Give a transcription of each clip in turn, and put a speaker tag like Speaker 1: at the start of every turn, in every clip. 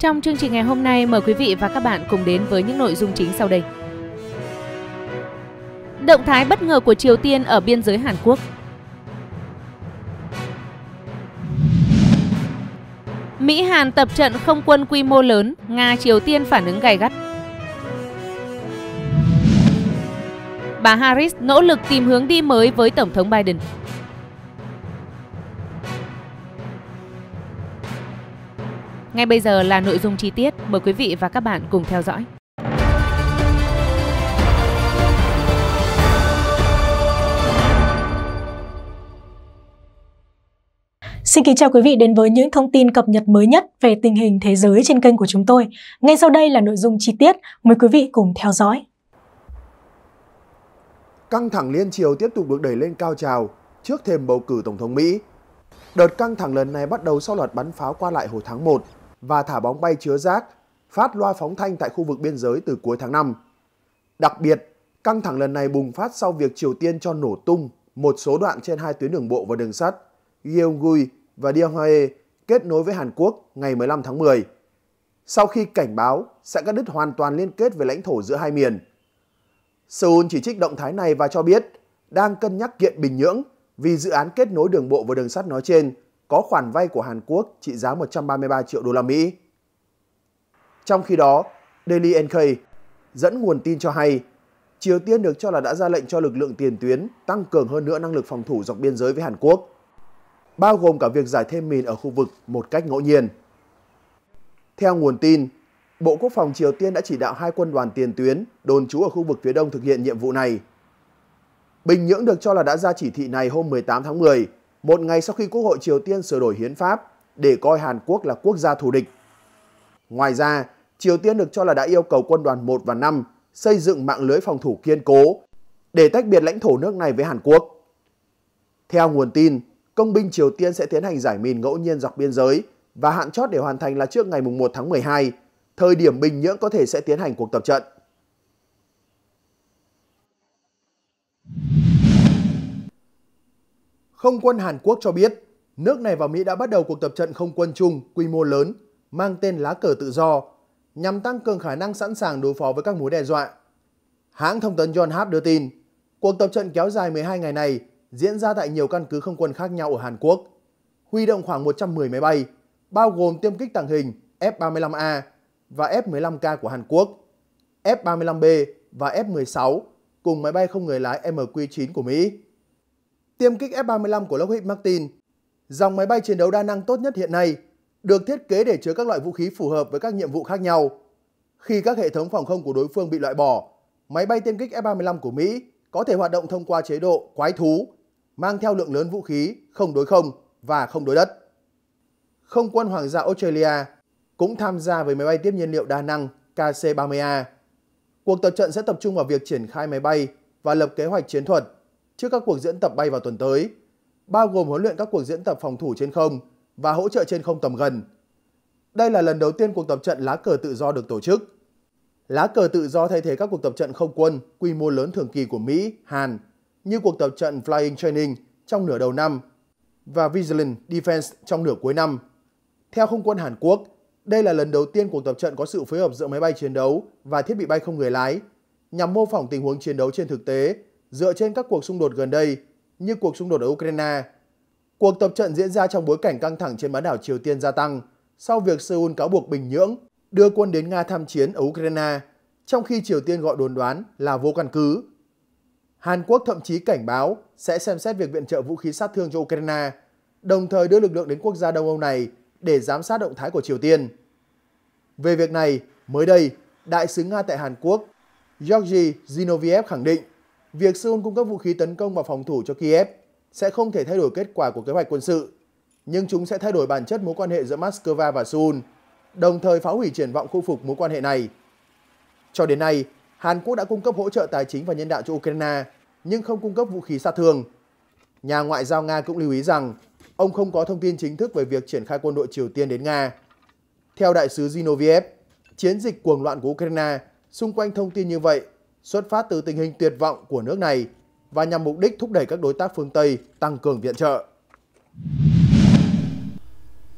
Speaker 1: Trong chương trình ngày hôm nay, mời quý vị và các bạn cùng đến với những nội dung chính sau đây. Động thái bất ngờ của Triều Tiên ở biên giới Hàn Quốc Mỹ-Hàn tập trận không quân quy mô lớn, Nga-Triều Tiên phản ứng gay gắt. Bà Harris nỗ lực tìm hướng đi mới với Tổng thống Biden. Ngay bây giờ là nội dung chi tiết, mời quý vị và các bạn cùng theo dõi. Xin kính chào quý vị đến với những thông tin cập nhật mới nhất về tình hình thế giới trên kênh của chúng tôi. Ngay sau đây là nội dung chi tiết, mời quý vị cùng theo dõi.
Speaker 2: Căng thẳng liên triều tiếp tục được đẩy lên cao trào trước thềm bầu cử Tổng thống Mỹ. Đợt căng thẳng lần này bắt đầu sau loạt bắn pháo qua lại hồi tháng 1 và thả bóng bay chứa rác, phát loa phóng thanh tại khu vực biên giới từ cuối tháng 5. Đặc biệt, căng thẳng lần này bùng phát sau việc Triều Tiên cho nổ tung một số đoạn trên hai tuyến đường bộ và đường sắt Gyeonggui và Donghae kết nối với Hàn Quốc ngày 15 tháng 10. Sau khi cảnh báo sẽ cắt đứt hoàn toàn liên kết về lãnh thổ giữa hai miền. Seoul chỉ trích động thái này và cho biết đang cân nhắc kiện Bình Nhưỡng vì dự án kết nối đường bộ và đường sắt nói trên có khoản vay của Hàn Quốc trị giá 133 triệu đô la Mỹ. Trong khi đó, Daily NK dẫn nguồn tin cho hay Triều Tiên được cho là đã ra lệnh cho lực lượng tiền tuyến tăng cường hơn nữa năng lực phòng thủ dọc biên giới với Hàn Quốc, bao gồm cả việc giải thêm mìn ở khu vực một cách ngẫu nhiên. Theo nguồn tin, Bộ Quốc phòng Triều Tiên đã chỉ đạo hai quân đoàn tiền tuyến đồn trú ở khu vực phía đông thực hiện nhiệm vụ này. Bình Nhưỡng được cho là đã ra chỉ thị này hôm 18 tháng 10 một ngày sau khi Quốc hội Triều Tiên sửa đổi hiến pháp để coi Hàn Quốc là quốc gia thù địch. Ngoài ra, Triều Tiên được cho là đã yêu cầu quân đoàn 1 và 5 xây dựng mạng lưới phòng thủ kiên cố để tách biệt lãnh thổ nước này với Hàn Quốc. Theo nguồn tin, công binh Triều Tiên sẽ tiến hành giải mìn ngẫu nhiên dọc biên giới và hạn chót để hoàn thành là trước ngày 1 tháng 12, thời điểm Bình Nhưỡng có thể sẽ tiến hành cuộc tập trận. Không quân Hàn Quốc cho biết, nước này và Mỹ đã bắt đầu cuộc tập trận không quân chung quy mô lớn mang tên lá cờ tự do nhằm tăng cường khả năng sẵn sàng đối phó với các mối đe dọa. Hãng thông tấn John Hap đưa tin, cuộc tập trận kéo dài 12 ngày này diễn ra tại nhiều căn cứ không quân khác nhau ở Hàn Quốc, huy động khoảng 110 máy bay, bao gồm tiêm kích tàng hình F-35A và F-15K của Hàn Quốc, F-35B và F-16 cùng máy bay không người lái MQ-9 của Mỹ tiêm kích F-35 của Lockheed Martin. Dòng máy bay chiến đấu đa năng tốt nhất hiện nay được thiết kế để chứa các loại vũ khí phù hợp với các nhiệm vụ khác nhau. Khi các hệ thống phòng không của đối phương bị loại bỏ, máy bay tiêm kích F-35 của Mỹ có thể hoạt động thông qua chế độ quái thú, mang theo lượng lớn vũ khí không đối không và không đối đất. Không quân Hoàng gia Australia cũng tham gia với máy bay tiếp nhiên liệu đa năng KC-30A. Cuộc tập trận sẽ tập trung vào việc triển khai máy bay và lập kế hoạch chiến thuật trước các cuộc diễn tập bay vào tuần tới, bao gồm huấn luyện các cuộc diễn tập phòng thủ trên không và hỗ trợ trên không tầm gần. Đây là lần đầu tiên cuộc tập trận lá cờ tự do được tổ chức. Lá cờ tự do thay thế các cuộc tập trận không quân quy mô lớn thường kỳ của Mỹ, Hàn như cuộc tập trận Flying Training trong nửa đầu năm và Vigilant Defense trong nửa cuối năm. Theo không quân Hàn Quốc, đây là lần đầu tiên cuộc tập trận có sự phối hợp giữa máy bay chiến đấu và thiết bị bay không người lái nhằm mô phỏng tình huống chiến đấu trên thực tế dựa trên các cuộc xung đột gần đây như cuộc xung đột ở Ukraine. Cuộc tập trận diễn ra trong bối cảnh căng thẳng trên bán đảo Triều Tiên gia tăng sau việc Seoul cáo buộc Bình Nhưỡng đưa quân đến Nga tham chiến ở Ukraine, trong khi Triều Tiên gọi đồn đoán là vô căn cứ. Hàn Quốc thậm chí cảnh báo sẽ xem xét việc viện trợ vũ khí sát thương cho Ukraine, đồng thời đưa lực lượng đến quốc gia Đông Âu này để giám sát động thái của Triều Tiên. Về việc này, mới đây, Đại sứ Nga tại Hàn Quốc Georgy Zinoviev khẳng định việc Seoul cung cấp vũ khí tấn công và phòng thủ cho Kiev sẽ không thể thay đổi kết quả của kế hoạch quân sự, nhưng chúng sẽ thay đổi bản chất mối quan hệ giữa Moscow và Seoul, đồng thời phá hủy triển vọng khôi phục mối quan hệ này. Cho đến nay, Hàn Quốc đã cung cấp hỗ trợ tài chính và nhân đạo cho Ukraine, nhưng không cung cấp vũ khí sát thương. Nhà ngoại giao Nga cũng lưu ý rằng ông không có thông tin chính thức về việc triển khai quân đội Triều Tiên đến Nga. Theo đại sứ Zinoviev, chiến dịch cuồng loạn của Ukraine xung quanh thông tin như vậy xuất phát từ tình hình tuyệt vọng của nước này và nhằm mục đích thúc đẩy các đối tác phương Tây tăng cường viện trợ.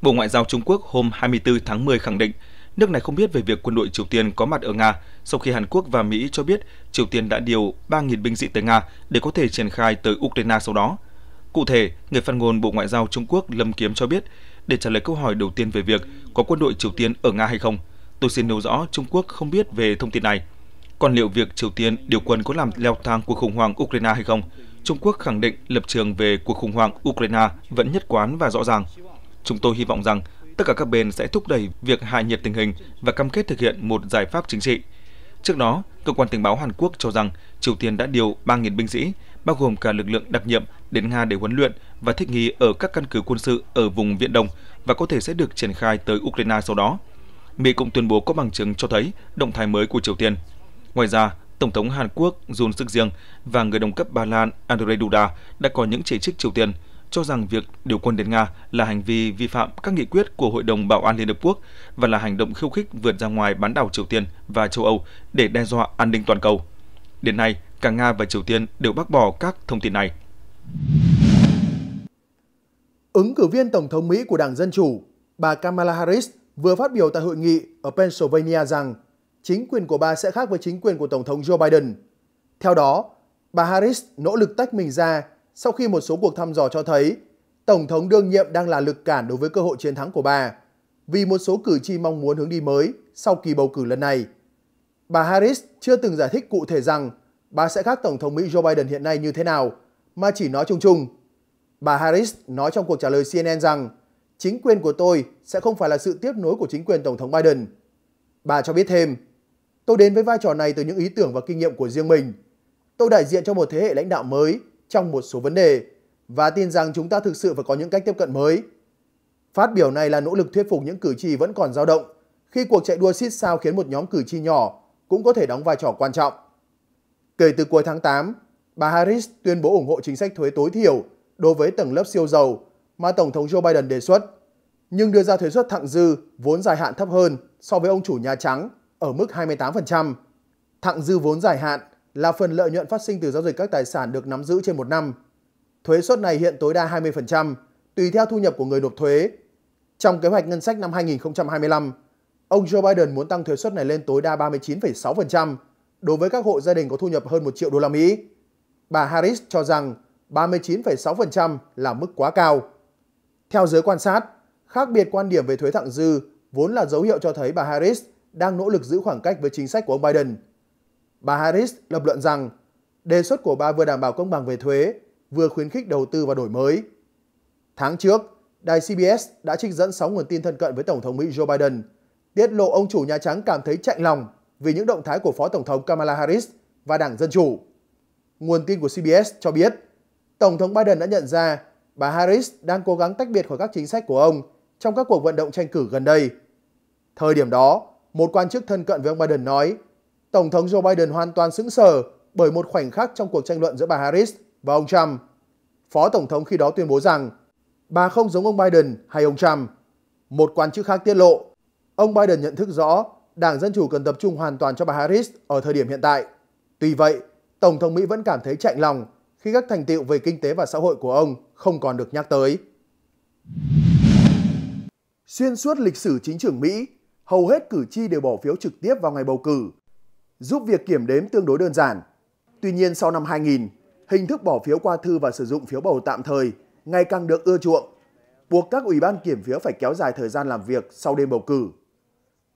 Speaker 1: Bộ Ngoại giao Trung Quốc hôm 24 tháng 10 khẳng định nước này không biết về việc quân đội Triều Tiên có mặt ở Nga sau khi Hàn Quốc và Mỹ cho biết Triều Tiên đã điều 3.000 binh sĩ tới Nga để có thể triển khai tới Ukraine sau đó. Cụ thể, người phát ngôn Bộ Ngoại giao Trung Quốc Lâm Kiếm cho biết, để trả lời câu hỏi đầu tiên về việc có quân đội Triều Tiên ở Nga hay không, tôi xin nêu rõ Trung Quốc không biết về thông tin này. Còn liệu việc Triều Tiên điều quân có làm leo thang cuộc khủng hoảng Ukraine hay không? Trung Quốc khẳng định lập trường về cuộc khủng hoảng Ukraine vẫn nhất quán và rõ ràng. Chúng tôi hy vọng rằng tất cả các bên sẽ thúc đẩy việc hạ nhiệt tình hình và cam kết thực hiện một giải pháp chính trị. Trước đó, cơ quan tình báo Hàn Quốc cho rằng Triều Tiên đã điều 3.000 binh sĩ, bao gồm cả lực lượng đặc nhiệm, đến Nga để huấn luyện và thích nghi ở các căn cứ quân sự ở vùng Viễn Đông và có thể sẽ được triển khai tới Ukraine sau đó. Mỹ cũng tuyên bố có bằng chứng cho thấy động thái mới của Triều Tiên Ngoài ra, Tổng thống Hàn Quốc Jun Suk Riêng và người đồng cấp Ba Lan Andrzej Duda đã có những chỉ trích Triều Tiên cho rằng việc điều quân đến Nga là hành vi vi phạm các nghị quyết của Hội đồng Bảo an Liên Hợp Quốc và là hành động khiêu khích vượt ra ngoài bán đảo Triều Tiên và châu Âu để đe dọa an ninh toàn cầu. Đến nay, cả Nga và Triều Tiên đều bác bỏ các thông tin này.
Speaker 2: Ứng cử viên Tổng thống Mỹ của Đảng Dân Chủ, bà Kamala Harris vừa phát biểu tại hội nghị ở Pennsylvania rằng chính quyền của bà sẽ khác với chính quyền của Tổng thống Joe Biden. Theo đó, bà Harris nỗ lực tách mình ra sau khi một số cuộc thăm dò cho thấy Tổng thống đương nhiệm đang là lực cản đối với cơ hội chiến thắng của bà vì một số cử tri mong muốn hướng đi mới sau kỳ bầu cử lần này. Bà Harris chưa từng giải thích cụ thể rằng bà sẽ khác Tổng thống Mỹ Joe Biden hiện nay như thế nào, mà chỉ nói chung chung. Bà Harris nói trong cuộc trả lời CNN rằng chính quyền của tôi sẽ không phải là sự tiếp nối của chính quyền Tổng thống Biden. Bà cho biết thêm, Tôi đến với vai trò này từ những ý tưởng và kinh nghiệm của riêng mình. Tôi đại diện cho một thế hệ lãnh đạo mới trong một số vấn đề và tin rằng chúng ta thực sự phải có những cách tiếp cận mới. Phát biểu này là nỗ lực thuyết phục những cử tri vẫn còn dao động khi cuộc chạy đua xít sao khiến một nhóm cử tri nhỏ cũng có thể đóng vai trò quan trọng. Kể từ cuối tháng 8, bà Harris tuyên bố ủng hộ chính sách thuế tối thiểu đối với tầng lớp siêu giàu mà Tổng thống Joe Biden đề xuất, nhưng đưa ra thuế suất thặng dư vốn dài hạn thấp hơn so với ông chủ Nhà Trắng ở mức 28%. Thặng dư vốn dài hạn là phần lợi nhuận phát sinh từ giao dịch các tài sản được nắm giữ trên một năm. Thuế suất này hiện tối đa 20%, tùy theo thu nhập của người nộp thuế. Trong kế hoạch ngân sách năm 2025, ông Joe Biden muốn tăng thuế suất này lên tối đa 39,6% đối với các hộ gia đình có thu nhập hơn 1 triệu đô la Mỹ. Bà Harris cho rằng 39,6% là mức quá cao. Theo giới quan sát, khác biệt quan điểm về thuế thặng dư vốn là dấu hiệu cho thấy bà Harris đang nỗ lực giữ khoảng cách với chính sách của ông Biden. Bà Harris lập luận rằng đề xuất của bà vừa đảm bảo công bằng về thuế, vừa khuyến khích đầu tư và đổi mới. Tháng trước, đài CBS đã trích dẫn 6 nguồn tin thân cận với Tổng thống Mỹ Joe Biden, tiết lộ ông chủ Nhà Trắng cảm thấy chạnh lòng vì những động thái của Phó Tổng thống Kamala Harris và Đảng Dân Chủ. Nguồn tin của CBS cho biết, Tổng thống Biden đã nhận ra bà Harris đang cố gắng tách biệt khỏi các chính sách của ông trong các cuộc vận động tranh cử gần đây. Thời điểm đó, một quan chức thân cận với ông Biden nói, Tổng thống Joe Biden hoàn toàn sững sờ bởi một khoảnh khắc trong cuộc tranh luận giữa bà Harris và ông Trump. Phó Tổng thống khi đó tuyên bố rằng bà không giống ông Biden hay ông Trump. Một quan chức khác tiết lộ, ông Biden nhận thức rõ Đảng Dân Chủ cần tập trung hoàn toàn cho bà Harris ở thời điểm hiện tại. Tuy vậy, Tổng thống Mỹ vẫn cảm thấy chạnh lòng khi các thành tiệu về kinh tế và xã hội của ông không còn được nhắc tới. Xuyên suốt lịch sử chính trường Mỹ, hầu hết cử tri đều bỏ phiếu trực tiếp vào ngày bầu cử, giúp việc kiểm đếm tương đối đơn giản. Tuy nhiên sau năm 2000, hình thức bỏ phiếu qua thư và sử dụng phiếu bầu tạm thời ngày càng được ưa chuộng, buộc các ủy ban kiểm phiếu phải kéo dài thời gian làm việc sau đêm bầu cử.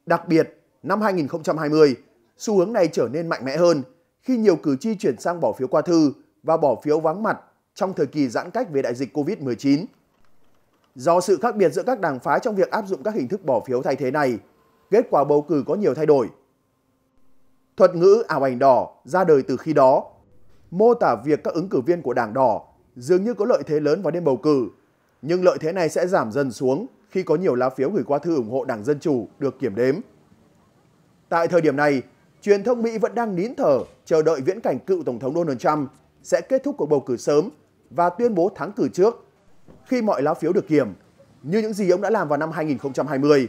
Speaker 2: Đặc biệt, năm 2020, xu hướng này trở nên mạnh mẽ hơn khi nhiều cử tri chuyển sang bỏ phiếu qua thư và bỏ phiếu vắng mặt trong thời kỳ giãn cách về đại dịch COVID-19. Do sự khác biệt giữa các đảng phái trong việc áp dụng các hình thức bỏ phiếu thay thế này, kết quả bầu cử có nhiều thay đổi. Thuật ngữ ảo ảnh đỏ ra đời từ khi đó, mô tả việc các ứng cử viên của đảng đỏ dường như có lợi thế lớn vào đêm bầu cử, nhưng lợi thế này sẽ giảm dần xuống khi có nhiều lá phiếu gửi qua thư ủng hộ đảng Dân Chủ được kiểm đếm. Tại thời điểm này, truyền thông Mỹ vẫn đang nín thở chờ đợi viễn cảnh cựu Tổng thống Donald Trump sẽ kết thúc cuộc bầu cử sớm và tuyên bố thắng cử trước khi mọi lá phiếu được kiểm, như những gì ông đã làm vào năm 2020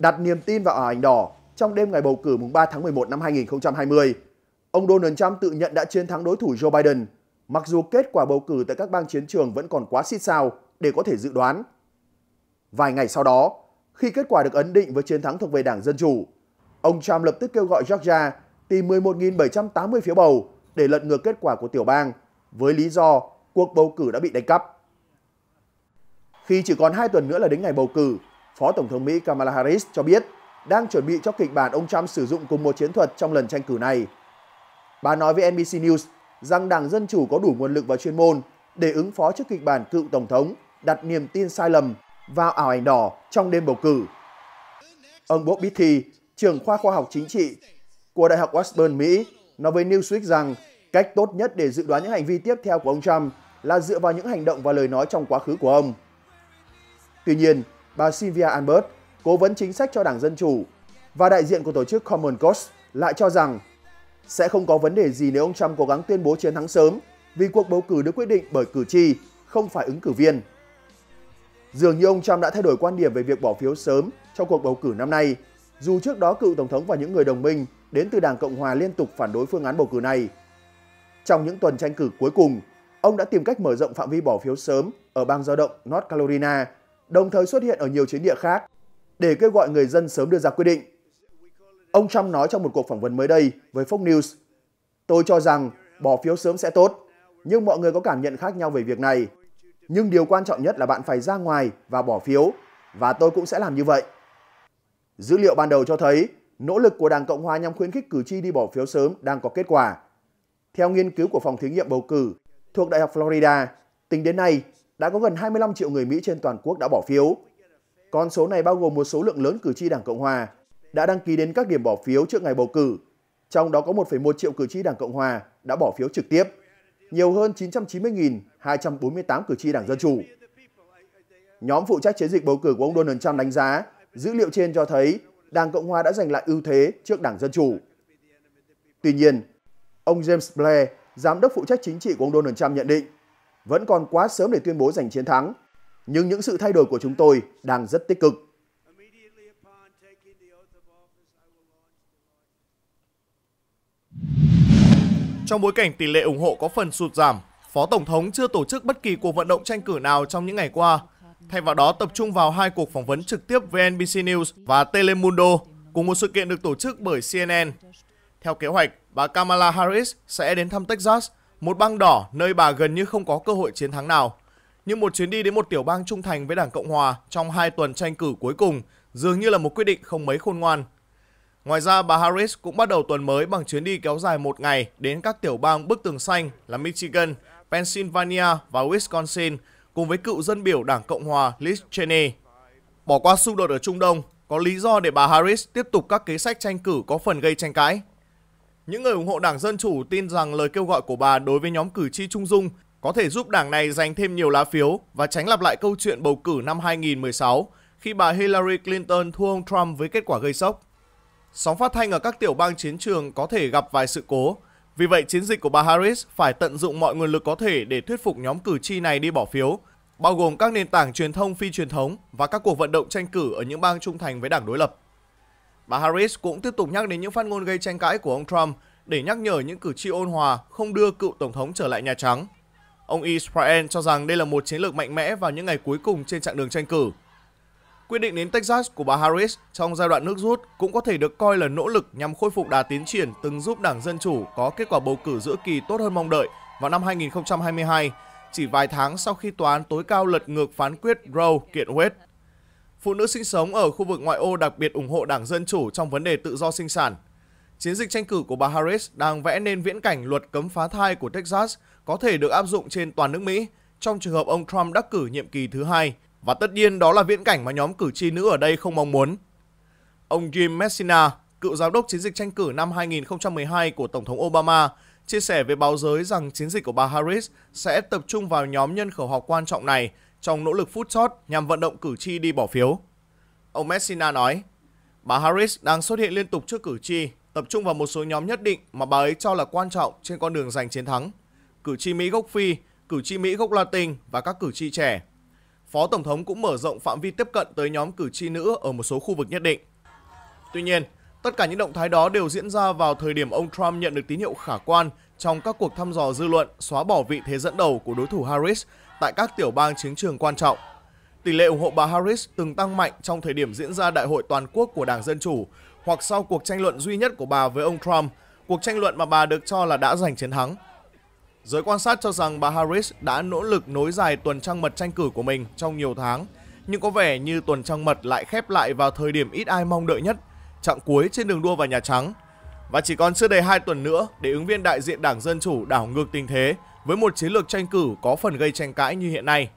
Speaker 2: đặt niềm tin vào ảo ảnh đỏ trong đêm ngày bầu cử mùng 3 tháng 11 năm 2020. Ông Donald Trump tự nhận đã chiến thắng đối thủ Joe Biden, mặc dù kết quả bầu cử tại các bang chiến trường vẫn còn quá xít sao để có thể dự đoán. Vài ngày sau đó, khi kết quả được ấn định với chiến thắng thuộc về Đảng Dân Chủ, ông Trump lập tức kêu gọi Georgia tìm 11.780 phiếu bầu để lật ngược kết quả của tiểu bang với lý do cuộc bầu cử đã bị đánh cắp. Khi chỉ còn 2 tuần nữa là đến ngày bầu cử, Phó Tổng thống Mỹ Kamala Harris cho biết đang chuẩn bị cho kịch bản ông Trump sử dụng cùng một chiến thuật trong lần tranh cử này. Bà nói với NBC News rằng Đảng Dân Chủ có đủ nguồn lực và chuyên môn để ứng phó trước kịch bản cựu Tổng thống đặt niềm tin sai lầm vào ảo ảnh đỏ trong đêm bầu cử. Ông Bob Beatty, trưởng khoa khoa học chính trị của Đại học Westburn, Mỹ, nói với Newsweek rằng cách tốt nhất để dự đoán những hành vi tiếp theo của ông Trump là dựa vào những hành động và lời nói trong quá khứ của ông. Tuy nhiên, bà Sylvia Albert, cố vấn chính sách cho Đảng Dân Chủ, và đại diện của tổ chức Common Cause lại cho rằng sẽ không có vấn đề gì nếu ông Trump cố gắng tuyên bố chiến thắng sớm vì cuộc bầu cử được quyết định bởi cử tri, không phải ứng cử viên. Dường như ông Trump đã thay đổi quan điểm về việc bỏ phiếu sớm trong cuộc bầu cử năm nay, dù trước đó cựu Tổng thống và những người đồng minh đến từ Đảng Cộng Hòa liên tục phản đối phương án bầu cử này. Trong những tuần tranh cử cuối cùng, ông đã tìm cách mở rộng phạm vi bỏ phiếu sớm ở bang giao động North Carolina đồng thời xuất hiện ở nhiều chiến địa khác để kêu gọi người dân sớm đưa ra quyết định. Ông Trump nói trong một cuộc phỏng vấn mới đây với Fox News, Tôi cho rằng bỏ phiếu sớm sẽ tốt, nhưng mọi người có cảm nhận khác nhau về việc này. Nhưng điều quan trọng nhất là bạn phải ra ngoài và bỏ phiếu, và tôi cũng sẽ làm như vậy. Dữ liệu ban đầu cho thấy nỗ lực của Đảng Cộng Hòa nhằm khuyến khích cử tri đi bỏ phiếu sớm đang có kết quả. Theo nghiên cứu của phòng thí nghiệm bầu cử thuộc Đại học Florida, tính đến nay đã có gần 25 triệu người Mỹ trên toàn quốc đã bỏ phiếu. Con số này bao gồm một số lượng lớn cử tri Đảng Cộng Hòa đã đăng ký đến các điểm bỏ phiếu trước ngày bầu cử, trong đó có 1,1 triệu cử tri Đảng Cộng Hòa đã bỏ phiếu trực tiếp, nhiều hơn 990.248 cử tri Đảng Dân Chủ. Nhóm phụ trách chiến dịch bầu cử của ông Donald Trump đánh giá dữ liệu trên cho thấy Đảng Cộng Hòa đã giành lại ưu thế trước Đảng Dân Chủ. Tuy nhiên, ông James Blair, giám đốc phụ trách chính trị của ông Donald Trump nhận định vẫn còn quá sớm để tuyên bố giành chiến thắng, nhưng những sự thay đổi của chúng tôi đang rất tích cực.
Speaker 3: Trong bối cảnh tỷ lệ ủng hộ có phần sụt giảm, Phó Tổng thống chưa tổ chức bất kỳ cuộc vận động tranh cử nào trong những ngày qua, thay vào đó tập trung vào hai cuộc phỏng vấn trực tiếp với NBC News và Telemundo cùng một sự kiện được tổ chức bởi CNN. Theo kế hoạch, bà Kamala Harris sẽ đến thăm Texas một bang đỏ nơi bà gần như không có cơ hội chiến thắng nào. Nhưng một chuyến đi đến một tiểu bang trung thành với Đảng Cộng Hòa trong hai tuần tranh cử cuối cùng dường như là một quyết định không mấy khôn ngoan. Ngoài ra, bà Harris cũng bắt đầu tuần mới bằng chuyến đi kéo dài một ngày đến các tiểu bang bức tường xanh là Michigan, Pennsylvania và Wisconsin cùng với cựu dân biểu Đảng Cộng Hòa Liz Cheney. Bỏ qua xung đột ở Trung Đông, có lý do để bà Harris tiếp tục các kế sách tranh cử có phần gây tranh cãi. Những người ủng hộ Đảng Dân Chủ tin rằng lời kêu gọi của bà đối với nhóm cử tri Trung Dung có thể giúp đảng này giành thêm nhiều lá phiếu và tránh lặp lại câu chuyện bầu cử năm 2016 khi bà Hillary Clinton thua ông Trump với kết quả gây sốc. Sóng phát thanh ở các tiểu bang chiến trường có thể gặp vài sự cố, vì vậy chiến dịch của bà Harris phải tận dụng mọi nguồn lực có thể để thuyết phục nhóm cử tri này đi bỏ phiếu, bao gồm các nền tảng truyền thông phi truyền thống và các cuộc vận động tranh cử ở những bang trung thành với đảng đối lập. Bà Harris cũng tiếp tục nhắc đến những phát ngôn gây tranh cãi của ông Trump để nhắc nhở những cử tri ôn hòa không đưa cựu tổng thống trở lại Nhà Trắng. Ông Israel cho rằng đây là một chiến lược mạnh mẽ vào những ngày cuối cùng trên chặng đường tranh cử. Quyết định đến Texas của bà Harris trong giai đoạn nước rút cũng có thể được coi là nỗ lực nhằm khôi phục đà tiến triển từng giúp Đảng Dân Chủ có kết quả bầu cử giữa kỳ tốt hơn mong đợi vào năm 2022, chỉ vài tháng sau khi tòa án tối cao lật ngược phán quyết Roe kiện Wade phụ nữ sinh sống ở khu vực ngoại ô đặc biệt ủng hộ Đảng Dân Chủ trong vấn đề tự do sinh sản. Chiến dịch tranh cử của bà Harris đang vẽ nên viễn cảnh luật cấm phá thai của Texas có thể được áp dụng trên toàn nước Mỹ trong trường hợp ông Trump đắc cử nhiệm kỳ thứ hai. Và tất nhiên đó là viễn cảnh mà nhóm cử tri nữ ở đây không mong muốn. Ông Jim Messina, cựu giám đốc chiến dịch tranh cử năm 2012 của Tổng thống Obama, chia sẻ với báo giới rằng chiến dịch của bà Harris sẽ tập trung vào nhóm nhân khẩu học quan trọng này trong nỗ lực phút chót nhằm vận động cử tri đi bỏ phiếu. Ông Messina nói, bà Harris đang xuất hiện liên tục trước cử tri, tập trung vào một số nhóm nhất định mà bà ấy cho là quan trọng trên con đường giành chiến thắng. Cử tri Mỹ gốc Phi, cử tri Mỹ gốc Latin và các cử tri trẻ. Phó Tổng thống cũng mở rộng phạm vi tiếp cận tới nhóm cử tri nữ ở một số khu vực nhất định. Tuy nhiên, tất cả những động thái đó đều diễn ra vào thời điểm ông Trump nhận được tín hiệu khả quan trong các cuộc thăm dò dư luận xóa bỏ vị thế dẫn đầu của đối thủ Harris tại các tiểu bang chiến trường quan trọng. Tỷ lệ ủng hộ bà Harris từng tăng mạnh trong thời điểm diễn ra đại hội toàn quốc của Đảng Dân Chủ hoặc sau cuộc tranh luận duy nhất của bà với ông Trump, cuộc tranh luận mà bà được cho là đã giành chiến thắng. Giới quan sát cho rằng bà Harris đã nỗ lực nối dài tuần trăng mật tranh cử của mình trong nhiều tháng, nhưng có vẻ như tuần trăng mật lại khép lại vào thời điểm ít ai mong đợi nhất, chặng cuối trên đường đua vào Nhà Trắng. Và chỉ còn chưa đầy 2 tuần nữa để ứng viên đại diện Đảng Dân Chủ đảo ngược tình thế với một chiến lược tranh cử có phần gây tranh cãi như hiện nay.